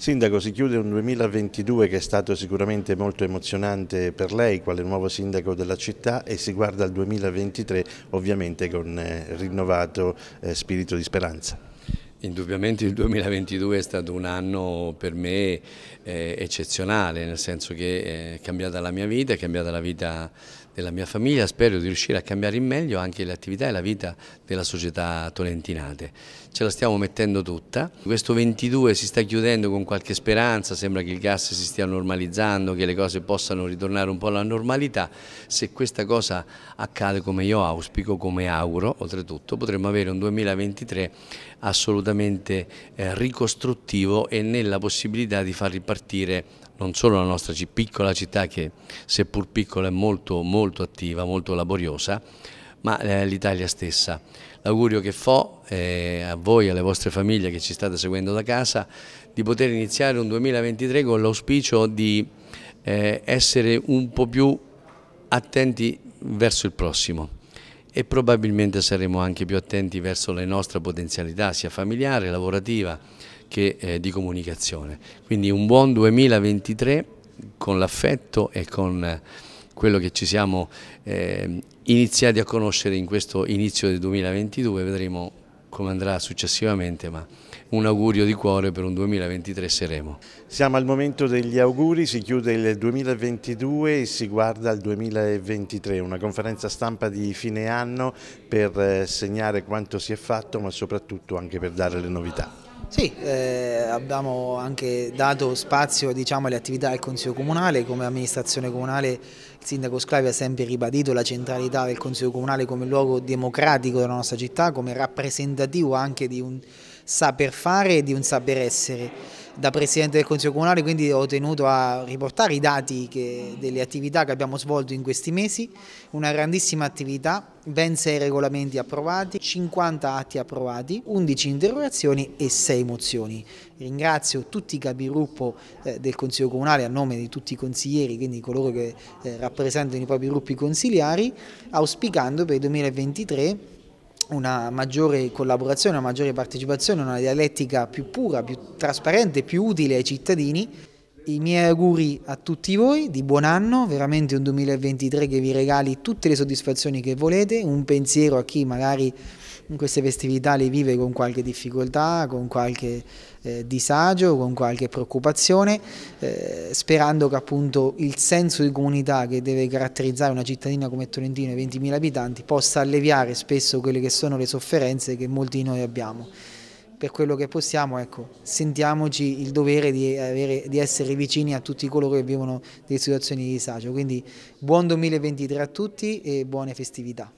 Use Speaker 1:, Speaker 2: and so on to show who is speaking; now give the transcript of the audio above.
Speaker 1: Sindaco, si chiude un 2022 che è stato sicuramente molto emozionante per lei, quale nuovo sindaco della città, e si guarda al 2023 ovviamente con eh, rinnovato eh, spirito di speranza.
Speaker 2: Indubbiamente il 2022 è stato un anno per me eh, eccezionale, nel senso che eh, è cambiata la mia vita, è cambiata la vita della mia famiglia, spero di riuscire a cambiare in meglio anche le attività e la vita della società tolentinate. Ce la stiamo mettendo tutta, questo 22 si sta chiudendo con qualche speranza, sembra che il gas si stia normalizzando, che le cose possano ritornare un po' alla normalità, se questa cosa accade come io auspico, come auguro, oltretutto potremmo avere un 2023 assolutamente assolutamente eh, ricostruttivo e nella possibilità di far ripartire non solo la nostra piccola città che seppur piccola è molto, molto attiva, molto laboriosa, ma eh, l'Italia stessa. L'augurio che fo eh, a voi e alle vostre famiglie che ci state seguendo da casa di poter iniziare un 2023 con l'auspicio di eh, essere un po' più attenti verso il prossimo e probabilmente saremo anche più attenti verso le nostre potenzialità sia familiare, lavorativa che eh, di comunicazione. Quindi un buon 2023 con l'affetto e con eh, quello che ci siamo eh, iniziati a conoscere in questo inizio del 2022, vedremo come andrà successivamente, ma un augurio di cuore per un 2023 sereno.
Speaker 1: Siamo al momento degli auguri, si chiude il 2022 e si guarda al 2023, una conferenza stampa di fine anno per eh, segnare quanto si è fatto ma soprattutto anche per dare le novità.
Speaker 3: Sì, eh, abbiamo anche dato spazio diciamo, alle attività del Consiglio Comunale, come amministrazione comunale il Sindaco Sclavi ha sempre ribadito la centralità del Consiglio Comunale come luogo democratico della nostra città, come rappresentativo anche di un saper fare e di un saper essere da Presidente del Consiglio Comunale, quindi ho tenuto a riportare i dati che, delle attività che abbiamo svolto in questi mesi, una grandissima attività, ben 6 regolamenti approvati, 50 atti approvati, 11 interrogazioni e 6 mozioni. Ringrazio tutti i capigruppo eh, del Consiglio Comunale a nome di tutti i consiglieri, quindi coloro che eh, rappresentano i propri gruppi consigliari, auspicando per il 2023 una maggiore collaborazione, una maggiore partecipazione, una dialettica più pura, più trasparente, più utile ai cittadini i miei auguri a tutti voi di buon anno, veramente un 2023 che vi regali tutte le soddisfazioni che volete, un pensiero a chi magari in queste festività le vive con qualche difficoltà, con qualche eh, disagio, con qualche preoccupazione, eh, sperando che appunto il senso di comunità che deve caratterizzare una cittadina come Tolentino e 20.000 abitanti possa alleviare spesso quelle che sono le sofferenze che molti di noi abbiamo per quello che possiamo, ecco, sentiamoci il dovere di, avere, di, essere vicini a tutti coloro che vivono delle situazioni di disagio. Quindi buon 2023 a tutti e buone festività.